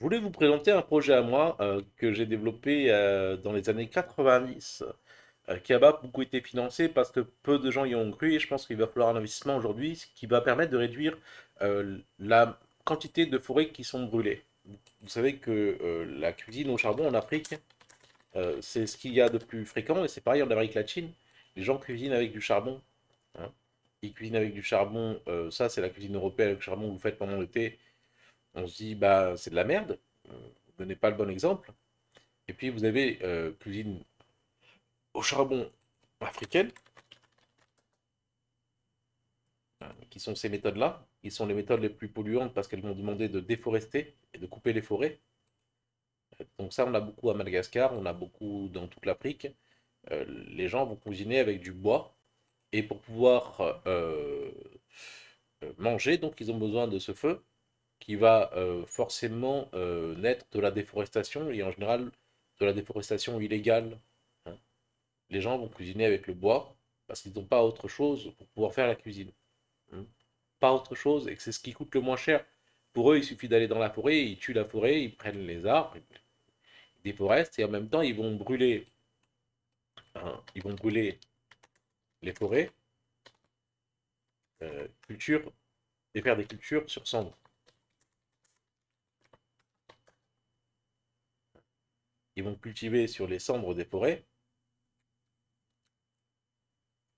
Je voulais vous présenter un projet à moi euh, que j'ai développé euh, dans les années 90, euh, qui a beaucoup été financé parce que peu de gens y ont cru et je pense qu'il va falloir un investissement aujourd'hui, qui va permettre de réduire la quantité de forêts qui sont brûlées. Vous savez que la cuisine au charbon en Afrique, c'est ce qu'il y a de plus fréquent et c'est pareil en Amérique latine. Les gens cuisinent avec du charbon. Hein. Ils cuisinent avec du charbon, ça c'est la cuisine européenne avec le charbon que vous faites pendant l'été on se dit bah c'est de la merde, euh, vous donnez pas le bon exemple. Et puis vous avez euh, cuisine au charbon africaine, euh, qui sont ces méthodes-là, ils sont les méthodes les plus polluantes parce qu'elles vont demander de déforester et de couper les forêts. Donc ça, on a beaucoup à Madagascar, on a beaucoup dans toute l'Afrique. les gens vont cuisiner avec du bois et pour pouvoir manger, donc ils ont besoin de ce feu qui va euh, forcément euh, naître de la déforestation et en général de la déforestation illégale. Hein. Les gens vont cuisiner avec le bois parce qu'ils n'ont pas autre chose pour pouvoir faire la cuisine. Hein. Pas autre chose et c'est ce qui coûte le moins cher. Pour eux, il suffit d'aller dans la forêt, ils tuent la forêt, ils prennent les arbres, ils déforestent et en même temps ils vont brûler. Hein, ils vont brûler les forêts, euh, et faire des cultures sur cendres. ils vont cultiver sur les cendres des forêts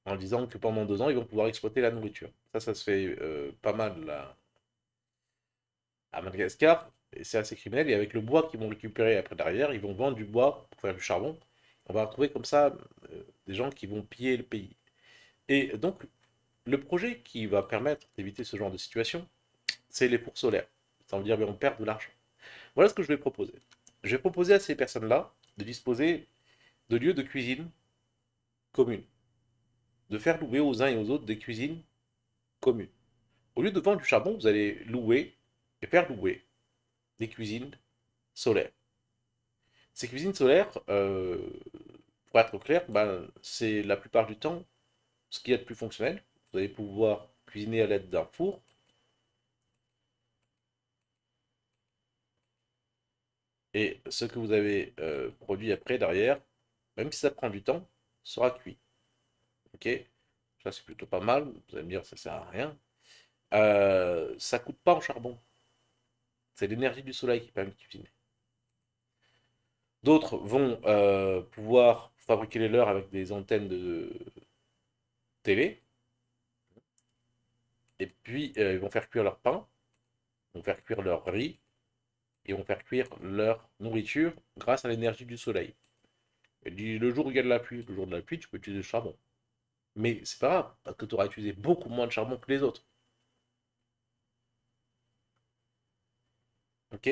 en disant que pendant deux ans, ils vont pouvoir exploiter la nourriture. Ça, ça se fait euh, pas mal là, à Madagascar, et c'est assez criminel. Et avec le bois qu'ils vont récupérer après derrière, ils vont vendre du bois pour faire du charbon. On va retrouver comme ça euh, des gens qui vont piller le pays. Et donc, le projet qui va permettre d'éviter ce genre de situation, c'est les fours solaires. Ça veut dire qu'on ben, perd de l'argent. Voilà ce que je vais proposer je vais proposer à ces personnes-là de disposer de lieux de cuisine communes, de faire louer aux uns et aux autres des cuisines communes. Au lieu de vendre du charbon, vous allez louer et faire louer des cuisines solaires. Ces cuisines solaires, euh, pour être clair, ben, c'est la plupart du temps ce qu'il y a de plus fonctionnel. Vous allez pouvoir cuisiner à l'aide d'un four, Et ce que vous avez euh, produit après, derrière, même si ça prend du temps, sera cuit. Ok Ça, c'est plutôt pas mal. Vous allez me dire, ça sert à rien. Ça euh, ça coûte pas en charbon. C'est l'énergie du soleil qui permet de cuisiner. D'autres vont euh, pouvoir fabriquer les leurs avec des antennes de télé. Et puis, ils vont faire cuire leur pain, ils vont faire cuire leur riz, et vont faire cuire leur nourriture grâce à l'énergie du soleil. Le jour où il y a de la pluie, le jour de la pluie, tu peux utiliser du charbon. Mais c'est pas grave, parce que tu auras utilisé beaucoup moins de charbon que les autres. Ok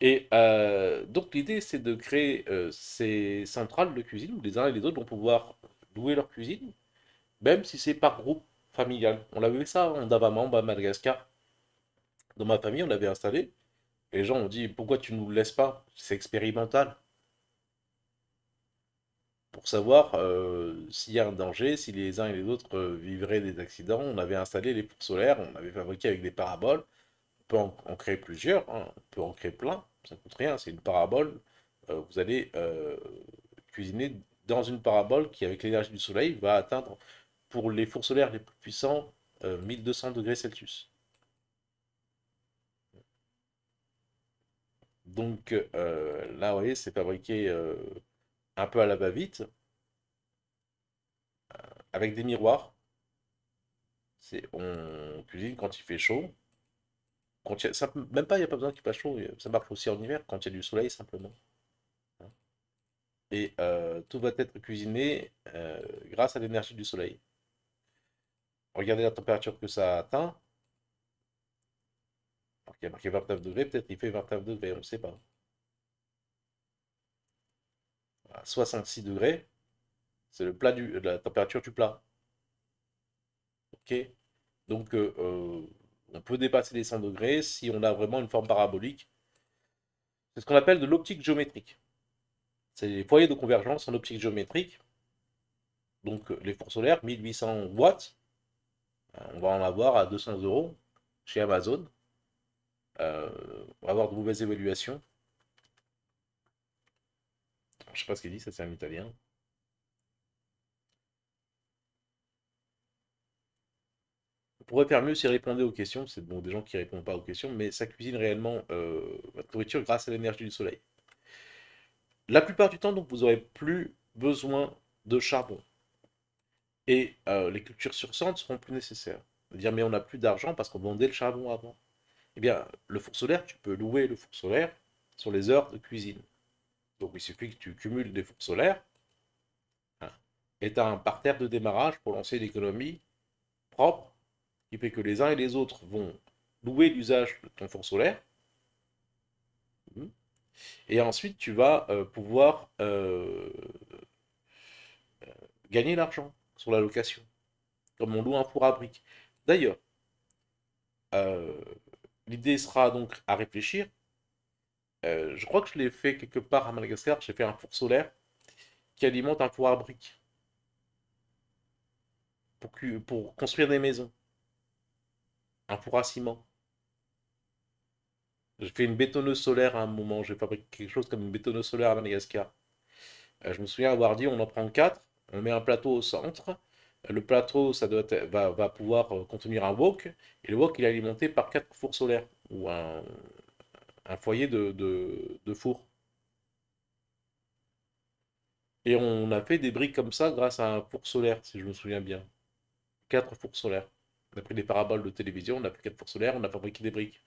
Et euh, donc l'idée, c'est de créer euh, ces centrales de cuisine où les uns et les autres vont pouvoir louer leur cuisine, même si c'est par groupe familial. On vu, ça hein, en Davamamba, Madagascar. Dans ma famille, on l'avait installé les gens ont dit pourquoi tu nous le laisses pas C'est expérimental. Pour savoir euh, s'il y a un danger, si les uns et les autres euh, vivraient des accidents, on avait installé les fours solaires, on avait fabriqué avec des paraboles. On peut en, créer plusieurs, hein. on peut en créer plein, ça coûte rien, c'est une parabole. Euh, vous allez cuisiner dans une parabole qui, avec l'énergie du soleil, va atteindre, pour les fours solaires les plus puissants, 1200 degrés Celsius. Donc euh, là, vous voyez, c'est fabriqué euh, un peu à la va-vite, euh, avec des miroirs. On cuisine quand il fait chaud. même pas, il n'y a pas besoin qu'il fasse chaud, ça marche aussi en hiver, quand il y a du soleil simplement. Et tout va être cuisiné grâce à l'énergie du soleil. Regardez la température que ça atteint. Il y a marqué 29 degrés, peut-être il fait 29 degrés, on ne sait pas. 66 degrés, c'est le plat du, la température du plat. Ok Donc, euh, euh, on peut dépasser les 100 degrés si on a vraiment une forme parabolique. C'est ce qu'on appelle de l'optique géométrique. C'est les foyers de convergence en optique géométrique. Donc euh, les fours solaires, 1800 watts. On va en avoir à 200 euros chez Amazon. Euh, avoir de mauvaises évaluations. Je ne sais pas ce qu'il dit, ça c'est un italien. On pourrait faire mieux s'il répondait aux questions, c'est bon des gens qui répondent pas aux questions, mais ça cuisine réellement euh, votre nourriture grâce à l'énergie du soleil. La plupart du temps, donc, vous aurez plus besoin de charbon. Et euh, les cultures sur ne seront plus nécessaires. Dire mais on n'a plus d'argent parce qu'on vendait le charbon avant eh bien, le four solaire, tu peux louer le four solaire sur les heures de cuisine. Donc il suffit que tu cumules des fours solaires hein, et tu as un parterre de démarrage pour lancer une économie propre qui fait que les uns et les autres vont louer l'usage de ton four solaire. Hmm. Et ensuite, tu vas euh, pouvoir euh, euh, gagner l'argent sur la location, comme on loue un four à briques. D'ailleurs, L'idée sera donc à réfléchir. Euh, je crois que je l'ai fait quelque part à Madagascar. J'ai fait un four solaire qui alimente un four à briques pour, construire des maisons. Un four à ciment. J'ai fait une bétonneuse solaire à un moment. J'ai fabriqué quelque chose comme une bétonneuse solaire à Madagascar. Euh, je me souviens avoir dit on en prend quatre, on met un plateau au centre, le plateau ça doit va, pouvoir euh, contenir un wok, et le wok il est alimenté par quatre fours solaires, ou un, foyer de, de, fours. Et on a fait des briques comme ça grâce à un four solaire, si je me souviens bien. Quatre fours solaires. On a pris des paraboles de télévision, on a pris quatre fours solaires, on a fabriqué des briques.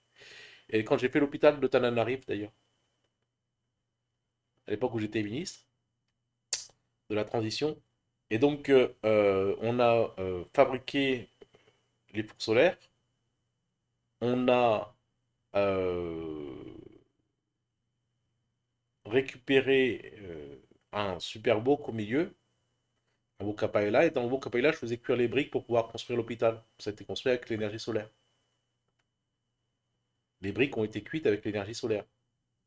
Et quand j'ai fait l'hôpital de Tananarive, d'ailleurs, à l'époque où j'étais ministre de la transition, et donc, euh, euh, on a euh, fabriqué les fours solaires. On a récupéré un super beau au milieu, un beau Et dans le beau je faisais cuire les briques pour pouvoir construire l'hôpital. Ça a été construit avec l'énergie solaire. Les briques ont été cuites avec l'énergie solaire.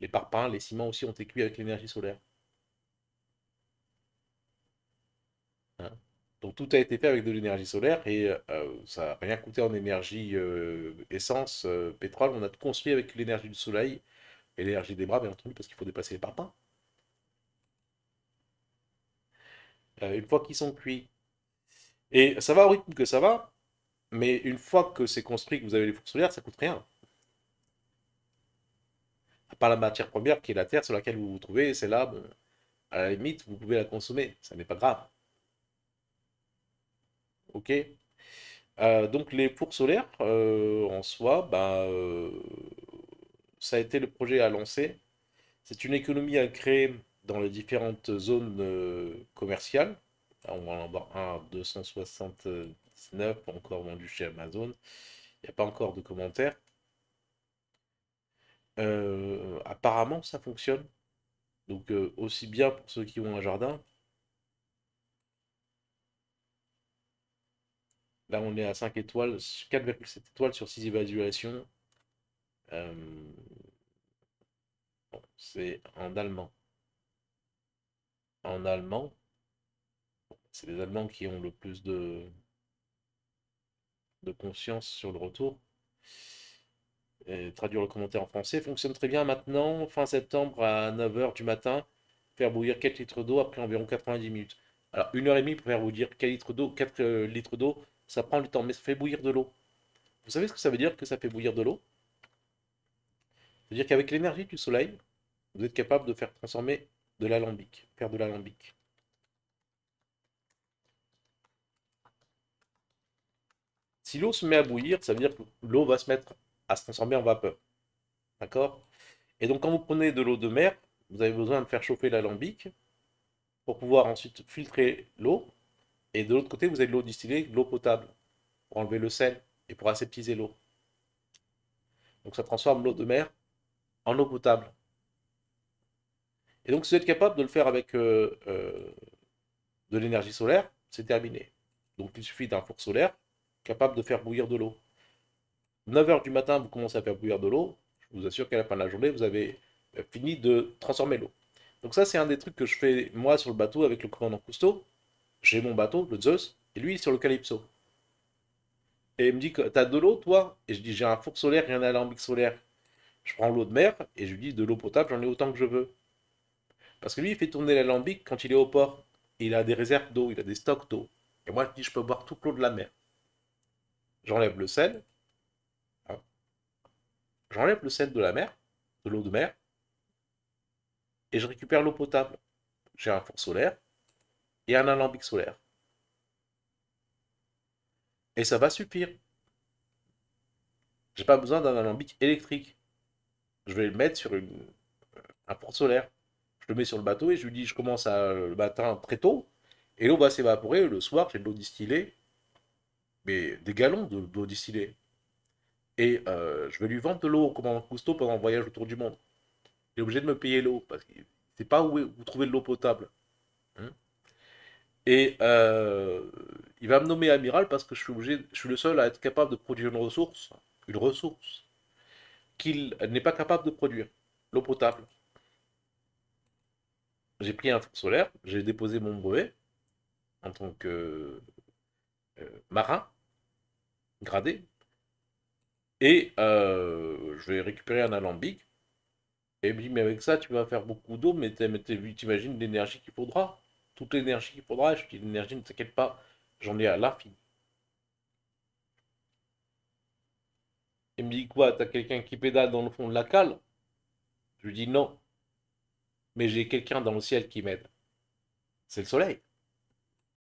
Les parpaings, les ciments aussi ont été cuits avec l'énergie solaire. Donc tout a été fait avec de l'énergie solaire et euh, ça n'a rien coûté en énergie euh, essence, euh, pétrole. On a construit avec l'énergie du soleil et l'énergie des bras, bien entendu, parce qu'il faut dépasser les parpaings. une fois qu'ils sont cuits. Et ça va au rythme que ça va, mais une fois que c'est construit, que vous avez les fours solaires, ça coûte rien. À part la matière première qui est la terre sur laquelle vous vous trouvez, c'est là, ben, à la limite, vous pouvez la consommer, ça n'est pas grave. Ok euh, Donc les pours solaires, euh, en soi, bah, ça a été le projet à lancer. C'est une économie à créer dans les différentes zones commerciales. On va en avoir un 269, encore vendu chez Amazon. Il n'y a pas encore de commentaires. apparemment, ça fonctionne. Donc, aussi bien pour ceux qui ont un jardin Là, on est à 5 étoiles, 4,7 étoiles sur 6 évaluations. Euh, c'est en allemand. En allemand, c'est les Allemands qui ont le plus de, de conscience sur le retour. traduire le commentaire en français fonctionne très bien maintenant, fin septembre à 9h du matin, faire bouillir 4 litres d'eau après environ 90 minutes. Alors, 1h30 pour faire bouillir 4 litres d'eau, 4 euh, litres d'eau, ça prend du temps, mais ça fait bouillir de l'eau. Vous savez ce que ça veut dire que ça fait bouillir de l'eau C'est-à-dire qu'avec l'énergie du soleil, vous êtes capable de faire transformer de l'alambic, faire de l'alambic. Si l'eau se met à bouillir, ça veut dire que l'eau va se mettre à se transformer en vapeur. D'accord Et donc quand vous prenez de l'eau de mer, vous avez besoin de faire chauffer l'alambic pour pouvoir ensuite filtrer l'eau et de l'autre côté, vous avez de l'eau distillée, de l'eau potable, pour enlever le sel et pour aseptiser l'eau. Donc ça transforme l'eau de mer en eau potable. Et donc si vous êtes capable de le faire avec euh, euh, de l'énergie solaire, c'est terminé. Donc il suffit d'un four solaire capable de faire bouillir de l'eau. 9h du matin, vous commencez à faire bouillir de l'eau. Je vous assure qu'à la fin de la journée, vous avez euh, fini de transformer l'eau. Donc ça, c'est un des trucs que je fais moi sur le bateau avec le commandant Cousteau j'ai mon bateau, le Zeus, et lui, il est sur le Calypso. Et il me dit, t'as de l'eau, toi Et je dis, j'ai un four solaire et un alambic solaire. Je prends l'eau de mer et je lui dis, de l'eau potable, j'en ai autant que je veux. Parce que lui, il fait tourner l'alambic quand il est au port. il a des réserves d'eau, il a des stocks d'eau. Et moi, je dis, je peux boire toute l'eau de la mer. J'enlève le sel. Hein. J'enlève le sel de la mer, de l'eau de mer. Et je récupère l'eau potable. J'ai un four solaire, et un alambic solaire. Et ça va suffire. J'ai pas besoin d'un alambic électrique. Je vais le mettre sur une, un port solaire. Je le mets sur le bateau et je lui dis je commence à, le matin très tôt et l'eau va s'évaporer. Le soir, j'ai de l'eau distillée, mais des gallons d'eau distillée. Et euh, je vais lui vendre de l'eau comme commandant Cousteau pendant voyage autour du monde. j'ai est obligé de me payer l'eau parce que c'est pas où, vous trouvez de l'eau potable. Hein et euh, il va me nommer amiral parce que je suis, le seul à être capable de produire une ressource, une ressource qu'il n'est pas capable de produire, l'eau potable. J'ai pris un fonds solaire, j'ai déposé mon brevet en tant que euh, marin gradé, et euh, je vais récupérer un alambic. Et il me dit, mais avec ça, tu vas faire beaucoup d'eau, mais t'imagines l'énergie qu'il faudra toute l'énergie qu'il faudra. Je dis l'énergie, ne t'inquiète pas, j'en ai à l'infini. Il me dit quoi T'as quelqu'un qui pédale dans le fond de la cale Je lui dis non. Mais j'ai quelqu'un dans le ciel qui m'aide. C'est le soleil.